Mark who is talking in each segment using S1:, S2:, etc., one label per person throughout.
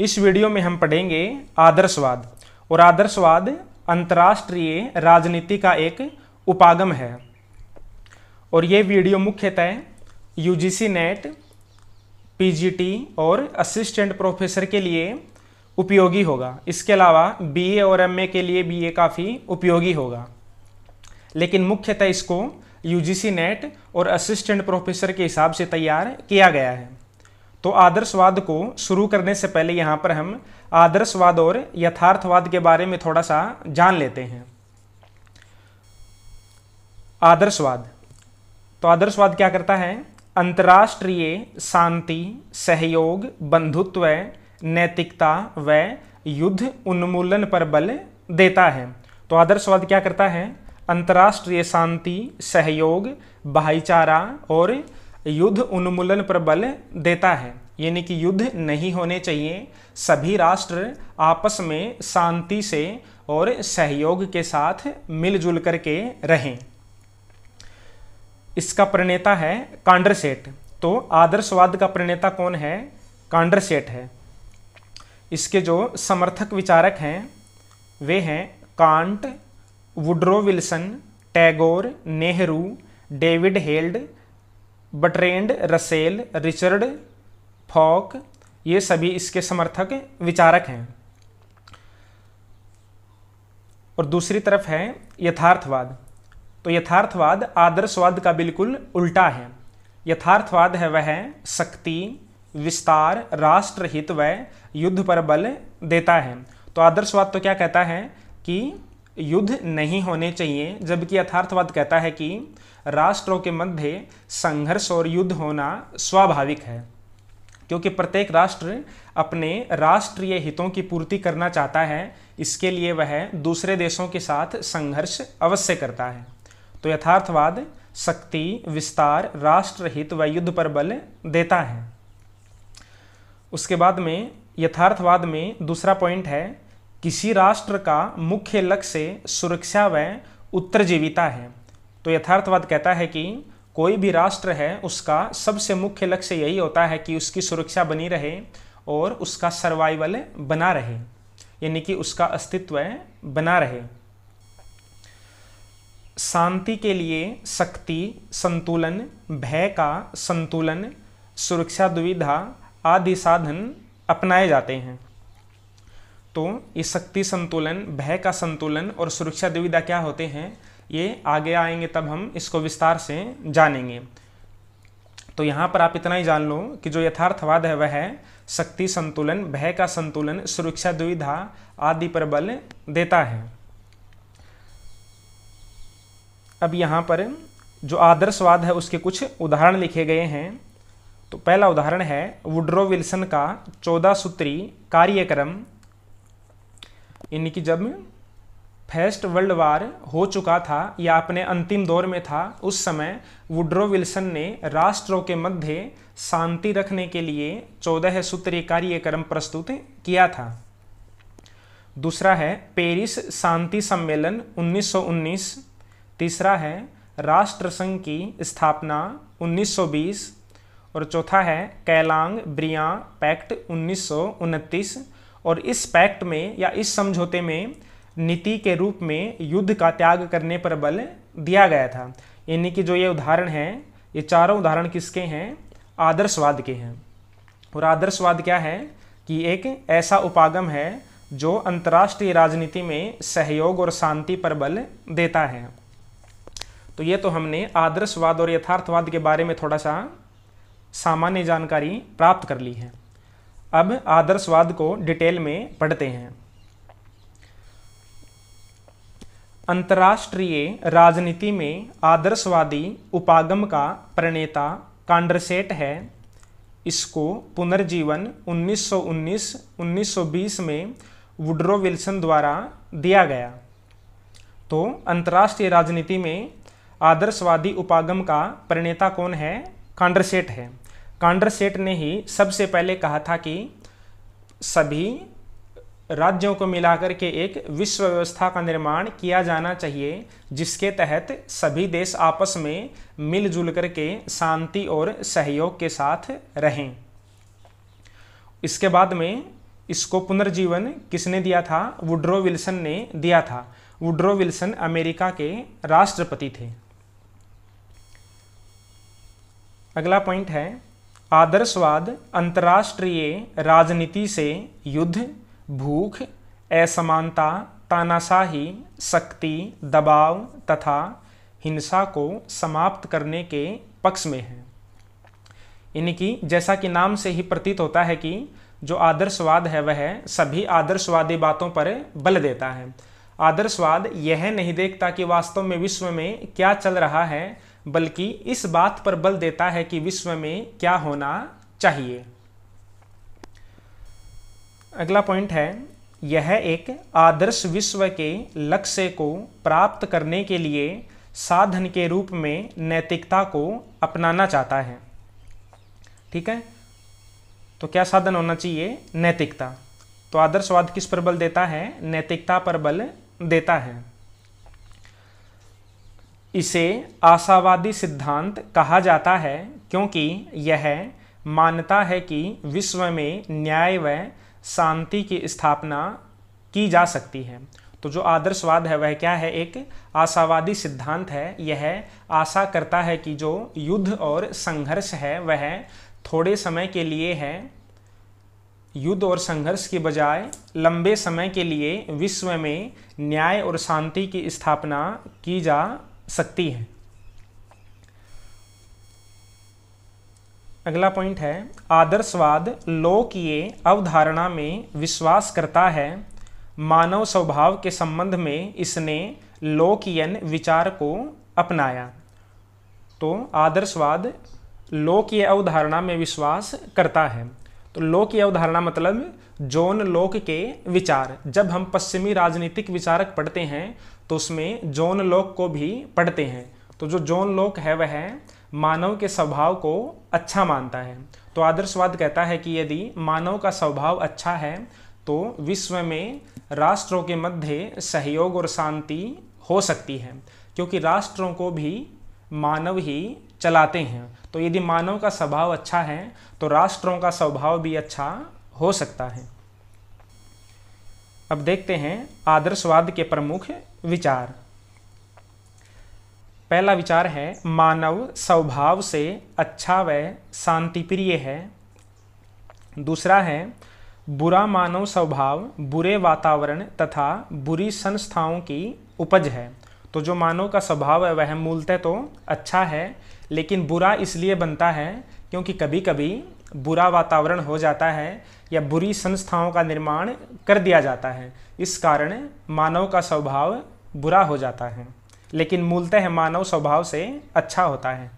S1: इस वीडियो में हम पढ़ेंगे आदर्शवाद और आदर्शवाद अंतर्राष्ट्रीय राजनीति का एक उपागम है और ये वीडियो मुख्यतः यूजीसी नेट पीजीटी और असिस्टेंट प्रोफेसर के लिए उपयोगी होगा इसके अलावा बीए और एमए के लिए भी ये काफ़ी उपयोगी होगा लेकिन मुख्यतः इसको यूजीसी नेट और असिस्टेंट प्रोफेसर के हिसाब से तैयार किया गया है तो आदर्शवाद को शुरू करने से पहले यहाँ पर हम आदर्शवाद और यथार्थवाद के बारे में थोड़ा सा जान लेते हैं आदर्शवाद तो आदर्शवाद क्या करता है अंतर्राष्ट्रीय शांति सहयोग बंधुत्व नैतिकता व युद्ध उन्मूलन पर बल देता है तो आदर्शवाद क्या करता है अंतर्राष्ट्रीय शांति सहयोग भाईचारा और युद्ध उन्मूलन पर बल देता है यानी कि युद्ध नहीं होने चाहिए सभी राष्ट्र आपस में शांति से और सहयोग के साथ मिलजुल करके रहें इसका प्रणेता है कांडरसेट तो आदर्शवाद का प्रणेता कौन है कांडरसेट है इसके जो समर्थक विचारक हैं वे हैं Kant Woodrow Wilson Tagore Nehru David Held Bertrand Russell Richard Falk ये सभी इसके समर्थक विचारक हैं और दूसरी तरफ है यथार्थवाद तो यथार्थवाद आदर्शवाद का बिल्कुल उल्टा है यथार्थवाद है वह शक्ति विस्तार राष्ट्रहित व युद्ध पर बल देता है तो आदर्शवाद तो क्या कहता है कि युद्ध नहीं होने चाहिए जबकि यथार्थवाद कहता है कि राष्ट्रों के मध्य संघर्ष और युद्ध होना स्वाभाविक है क्योंकि प्रत्येक राष्ट्र अपने राष्ट्रीय हितों की पूर्ति करना चाहता है इसके लिए वह दूसरे देशों के साथ संघर्ष अवश्य करता है तो यथार्थवाद शक्ति विस्तार राष्ट्रहित व युद्ध पर बल देता है उसके बाद में यथार्थवाद में दूसरा पॉइंट है किसी राष्ट्र का मुख्य लक्ष्य सुरक्षा व उत्तरजीविता है तो यथार्थवाद कहता है कि कोई भी राष्ट्र है उसका सबसे मुख्य लक्ष्य यही होता है कि उसकी सुरक्षा बनी रहे और उसका सर्वाइवल बना रहे यानी कि उसका अस्तित्व बना रहे शांति के लिए शक्ति संतुलन भय का संतुलन सुरक्षा दुविधा आदि साधन अपनाए जाते हैं तो ये शक्ति संतुलन भय का संतुलन और सुरक्षा दुविधा क्या होते हैं ये आगे आएंगे तब हम इसको विस्तार से जानेंगे तो यहाँ पर आप इतना ही जान लो कि जो यथार्थवाद है वह है शक्ति संतुलन भय का संतुलन सुरक्षा दुविधा आदि पर बल देता है अब यहाँ पर जो आदर्शवाद है उसके कुछ उदाहरण लिखे गए हैं तो पहला उदाहरण है वुड्रो विल्सन का चौदह सूत्री कार्यक्रम यानी कि जब फर्स्ट वर्ल्ड वार हो चुका था या अपने अंतिम दौर में था उस समय वुड्रो विल्सन ने राष्ट्रों के मध्य शांति रखने के लिए चौदह सूत्रीय कार्यक्रम प्रस्तुत किया था दूसरा है पेरिस शांति सम्मेलन 1919 तीसरा है राष्ट्र संघ की स्थापना 1920 और चौथा है कैलांग ब्रिया पैक्ट उन्नीस और इस पैक्ट में या इस समझौते में नीति के रूप में युद्ध का त्याग करने पर बल दिया गया था यानी कि जो ये उदाहरण हैं ये चारों उदाहरण किसके हैं आदर्शवाद के हैं और आदर्शवाद क्या है कि एक ऐसा उपागम है जो अंतर्राष्ट्रीय राजनीति में सहयोग और शांति पर बल देता है तो ये तो हमने आदर्शवाद और यथार्थवाद के बारे में थोड़ा सा सामान्य जानकारी प्राप्त कर ली है अब आदर्शवाद को डिटेल में पढ़ते हैं अंतर्राष्ट्रीय राजनीति में आदर्शवादी उपागम का प्रणेता कांड्रसेट है इसको पुनर्जीवन 1919-1920 में वुड्रो विल्सन द्वारा दिया गया तो अंतर्राष्ट्रीय राजनीति में आदर्शवादी उपागम का प्रणेता कौन है कांड्रसेट है कांड्रसेट ने ही सबसे पहले कहा था कि सभी राज्यों को मिलाकर के एक विश्व व्यवस्था का निर्माण किया जाना चाहिए जिसके तहत सभी देश आपस में मिलजुल करके शांति और सहयोग के साथ रहें इसके बाद में इसको पुनर्जीवन किसने दिया था वुड्रो विल्सन ने दिया था वुड्रो विल्सन अमेरिका के राष्ट्रपति थे अगला पॉइंट है आदर्शवाद अंतर्राष्ट्रीय राजनीति से युद्ध भूख असमानता तानाशाही शक्ति दबाव तथा हिंसा को समाप्त करने के पक्ष में है इनकी जैसा कि नाम से ही प्रतीत होता है कि जो आदर्शवाद है वह सभी आदर्शवादी बातों पर बल देता है आदर्शवाद यह नहीं देखता कि वास्तव में विश्व में क्या चल रहा है बल्कि इस बात पर बल देता है कि विश्व में क्या होना चाहिए अगला पॉइंट है यह एक आदर्श विश्व के लक्ष्य को प्राप्त करने के लिए साधन के रूप में नैतिकता को अपनाना चाहता है ठीक है तो क्या साधन होना चाहिए नैतिकता तो आदर्शवाद किस पर बल देता है नैतिकता पर बल देता है इसे आशावादी सिद्धांत कहा जाता है क्योंकि यह मानता है कि विश्व में न्याय व शांति की स्थापना की जा सकती है तो जो आदर्शवाद है वह क्या है एक आशावादी सिद्धांत है यह आशा करता है कि जो युद्ध और संघर्ष है वह थोड़े समय के लिए है युद्ध और संघर्ष की बजाय लंबे समय के लिए विश्व में न्याय और शांति की स्थापना की जा सकती है अगला पॉइंट है आदर्शवाद लोक की अवधारणा में विश्वास करता है मानव स्वभाव के संबंध में इसने लोकयन विचार को अपनाया तो आदर्शवाद लोक की अवधारणा में विश्वास करता है तो लोक अवधारणा मतलब जोन लोक के विचार जब हम पश्चिमी राजनीतिक विचारक पढ़ते हैं तो उसमें जोन लोक को भी पढ़ते हैं तो जो जोन लोक है वह मानव के स्वभाव को अच्छा मानता है तो आदर्शवाद कहता है कि यदि मानव का स्वभाव अच्छा है तो विश्व में राष्ट्रों के मध्य सहयोग और शांति हो सकती है क्योंकि राष्ट्रों को भी मानव ही चलाते हैं तो यदि मानव का स्वभाव अच्छा है तो राष्ट्रों का स्वभाव भी अच्छा हो सकता है अब देखते हैं आदर्शवाद के प्रमुख विचार पहला विचार है मानव स्वभाव से अच्छा व शांतिप्रिय है दूसरा है बुरा मानव स्वभाव बुरे वातावरण तथा बुरी संस्थाओं की उपज है तो जो मानव का स्वभाव है वह मूलतः तो अच्छा है लेकिन बुरा इसलिए बनता है क्योंकि कभी कभी बुरा वातावरण हो जाता है या बुरी संस्थाओं का निर्माण कर दिया जाता है इस कारण मानव का स्वभाव बुरा हो जाता है लेकिन मूलतः मानव स्वभाव से अच्छा होता है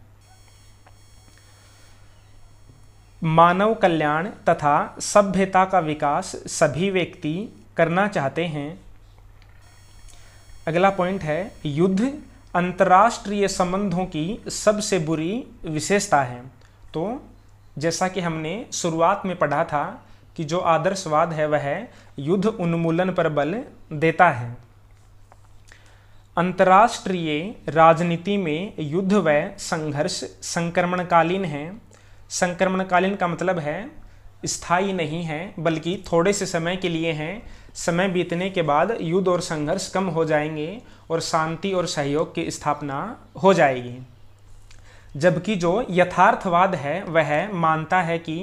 S1: मानव कल्याण तथा सभ्यता का विकास सभी व्यक्ति करना चाहते हैं अगला पॉइंट है युद्ध अंतर्राष्ट्रीय संबंधों की सबसे बुरी विशेषता है तो जैसा कि हमने शुरुआत में पढ़ा था कि जो आदर्शवाद है वह युद्ध उन्मूलन पर बल देता है अंतर्राष्ट्रीय राजनीति में युद्ध व संघर्ष संक्रमणकालीन है संक्रमणकालीन का मतलब है स्थायी नहीं है बल्कि थोड़े से समय के लिए हैं समय बीतने के बाद युद्ध और संघर्ष कम हो जाएंगे और शांति और सहयोग की स्थापना हो जाएगी जबकि जो यथार्थवाद है वह मानता है कि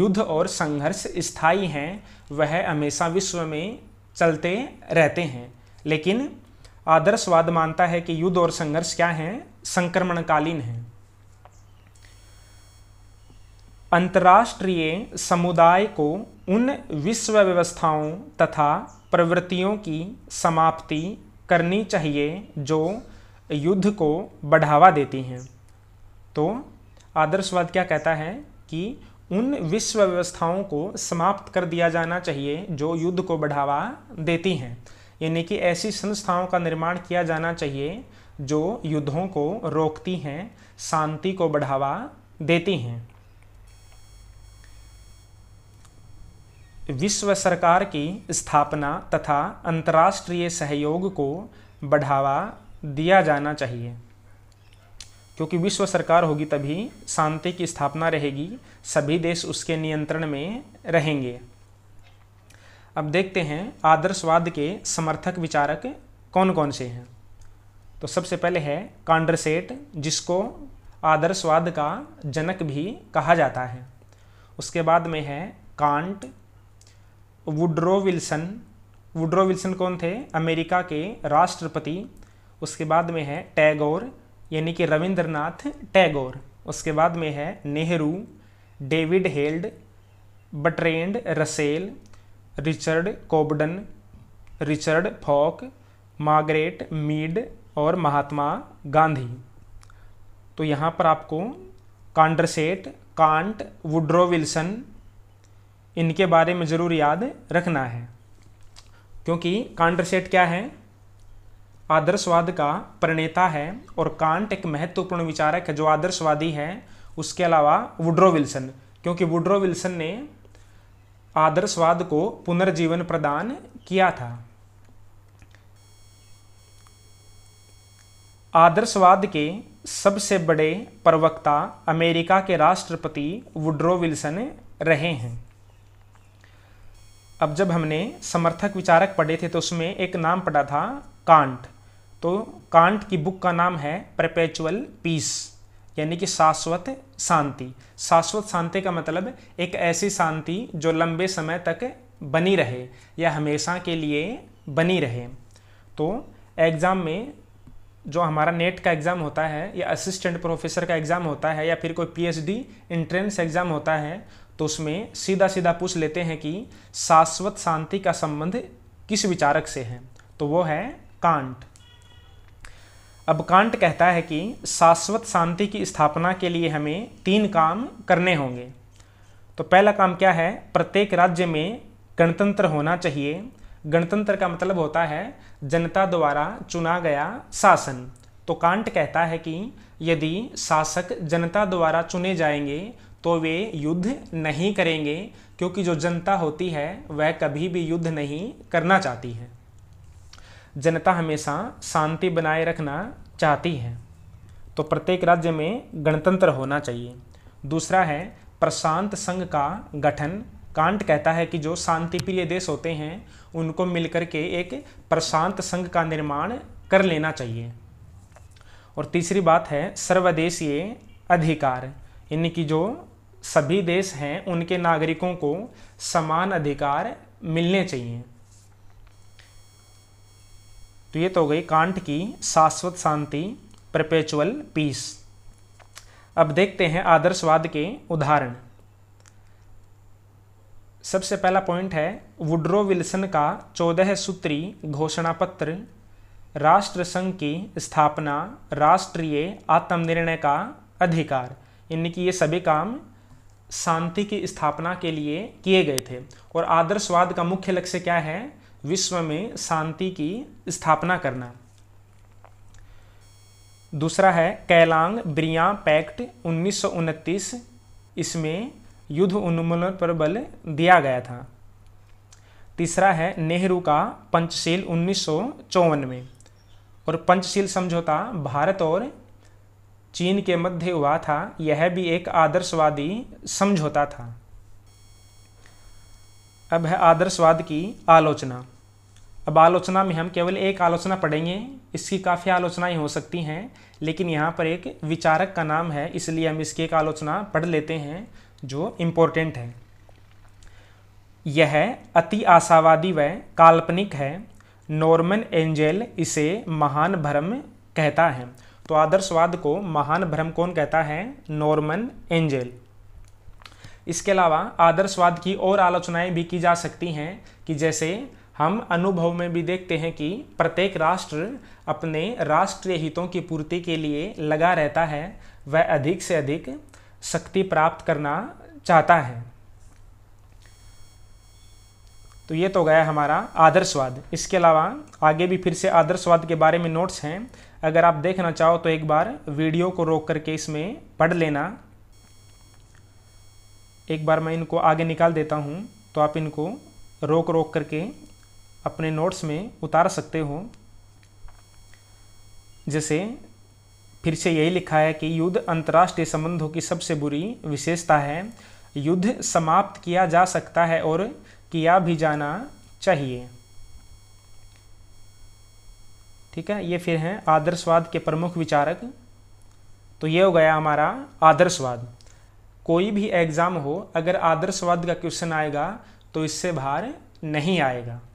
S1: युद्ध और संघर्ष स्थायी हैं वह हमेशा विश्व में चलते रहते हैं लेकिन आदर्शवाद मानता है कि युद्ध और संघर्ष क्या हैं संक्रमणकालीन हैं अंतर्राष्ट्रीय समुदाय को उन विश्व व्यवस्थाओं तथा प्रवृत्तियों की समाप्ति करनी चाहिए जो युद्ध को बढ़ावा देती हैं तो आदर्शवाद क्या कहता है कि उन विश्व व्यवस्थाओं को समाप्त कर दिया जाना चाहिए जो युद्ध को बढ़ावा देती हैं यानी कि ऐसी संस्थाओं का निर्माण किया जाना चाहिए जो युद्धों को रोकती हैं शांति को बढ़ावा देती हैं विश्व सरकार की स्थापना तथा अंतर्राष्ट्रीय सहयोग को बढ़ावा दिया जाना चाहिए क्योंकि विश्व सरकार होगी तभी शांति की स्थापना रहेगी सभी देश उसके नियंत्रण में रहेंगे अब देखते हैं आदर्शवाद के समर्थक विचारक कौन कौन से हैं तो सबसे पहले है कांडरसेट जिसको आदर्शवाद का जनक भी कहा जाता है उसके बाद में है Kant Woodrow Wilson Woodrow Wilson कौन थे अमेरिका के राष्ट्रपति उसके बाद में है टैगोर यानी कि रविंद्रनाथ टैगोर उसके बाद में है Nehru David Held Bertrand Russell Richard Cobden Richard Falk Margaret Mead और महात्मा गांधी तो यहाँ पर आपको कांडरसेट कांट वुड्रो विल्सन इनके बारे में ज़रूर याद रखना है क्योंकि कांडरसेट क्या है आदर्शवाद का प्रणेता है और कांट एक महत्वपूर्ण विचारक है जो आदर्शवादी है उसके अलावा वुड्रो विल्सन क्योंकि वुड्रो विल्सन ने आदर्शवाद को पुनर्जीवन प्रदान किया था आदर्शवाद के सबसे बड़े प्रवक्ता अमेरिका के राष्ट्रपति वुड्रो विल्सन रहे हैं अब जब हमने समर्थक विचारक पढ़े थे तो उसमें एक नाम पढ़ा था कांट तो कांट की बुक का नाम है परपेचुअल पीस यानी कि शाश्वत शांति शाश्वत शांति का मतलब एक ऐसी शांति जो लंबे समय तक बनी रहे या हमेशा के लिए बनी रहे तो एग्ज़ाम में जो हमारा नेट का एग्ज़ाम होता है या असिस्टेंट प्रोफेसर का एग्ज़ाम होता है या फिर कोई पीएचडी एंट्रेंस एग्ज़ाम होता है तो उसमें सीधा सीधा पूछ लेते हैं कि शाश्वत शांति का संबंध किस विचारक से है तो वो है कांट अब कांट कहता है कि शाश्वत शांति की स्थापना के लिए हमें तीन काम करने होंगे तो पहला काम क्या है प्रत्येक राज्य में गणतंत्र होना चाहिए गणतंत्र का मतलब होता है जनता द्वारा चुना गया शासन तो कांट कहता है कि यदि शासक जनता द्वारा चुने जाएंगे तो वे युद्ध नहीं करेंगे क्योंकि जो जनता होती है वह कभी भी युद्ध नहीं करना चाहती है जनता हमेशा शांति बनाए रखना चाहती है तो प्रत्येक राज्य में गणतंत्र होना चाहिए दूसरा है प्रशांत संघ का गठन कांट कहता है कि जो शांति प्रिय देश होते हैं उनको मिलकर के एक प्रशांत संघ का निर्माण कर लेना चाहिए और तीसरी बात है सर्वदेशीय अधिकार यानी कि जो सभी देश हैं उनके नागरिकों को समान अधिकार मिलने चाहिए तो ये तो हो गई कांट की शाश्वत शांति प्रपेचुअल पीस अब देखते हैं आदर्शवाद के उदाहरण सबसे पहला पॉइंट है वुड्रो विल्सन का चौदह सूत्री घोषणा पत्र राष्ट्र संघ की स्थापना राष्ट्रीय आत्मनिर्णय का अधिकार यानी कि ये सभी काम शांति की स्थापना के लिए किए गए थे और आदर्शवाद का मुख्य लक्ष्य क्या है विश्व में शांति की स्थापना करना दूसरा है कैलांग ब्रिया पैक्ट उन्नीस इसमें युद्ध उन्मूलन पर बल दिया गया था तीसरा है नेहरू का पंचशील उन्नीस में और पंचशील समझौता भारत और चीन के मध्य हुआ था यह भी एक आदर्शवादी समझौता था अब है आदर्शवाद की आलोचना अब आलोचना में हम केवल एक आलोचना पढ़ेंगे इसकी काफ़ी आलोचनाएं हो सकती हैं लेकिन यहाँ पर एक विचारक का नाम है इसलिए हम इसकी एक आलोचना पढ़ लेते हैं जो इम्पोर्टेंट है यह अति आशावादी व काल्पनिक है नॉर्मन एंजेल इसे महान भ्रम कहता है तो आदर्शवाद को महान भ्रम कौन कहता है नॉर्मन एंजेल इसके अलावा आदर्शवाद की और आलोचनाएं भी की जा सकती हैं कि जैसे हम अनुभव में भी देखते हैं कि प्रत्येक राष्ट्र अपने राष्ट्रीय हितों की पूर्ति के लिए लगा रहता है वह अधिक से अधिक शक्ति प्राप्त करना चाहता है तो ये तो गया हमारा आदर्शवाद इसके अलावा आगे भी फिर से आदर्शवाद के बारे में नोट्स हैं अगर आप देखना चाहो तो एक बार वीडियो को रोक करके इसमें पढ़ लेना एक बार मैं इनको आगे निकाल देता हूँ तो आप इनको रोक रोक करके अपने नोट्स में उतार सकते हो जैसे फिर से यही लिखा है कि युद्ध अंतर्राष्ट्रीय संबंधों की सबसे बुरी विशेषता है युद्ध समाप्त किया जा सकता है और किया भी जाना चाहिए ठीक है ये फिर हैं आदर्शवाद के प्रमुख विचारक तो ये हो गया हमारा आदर्शवाद कोई भी एग्ज़ाम हो अगर आदर्शवाद का क्वेश्चन आएगा तो इससे बाहर नहीं आएगा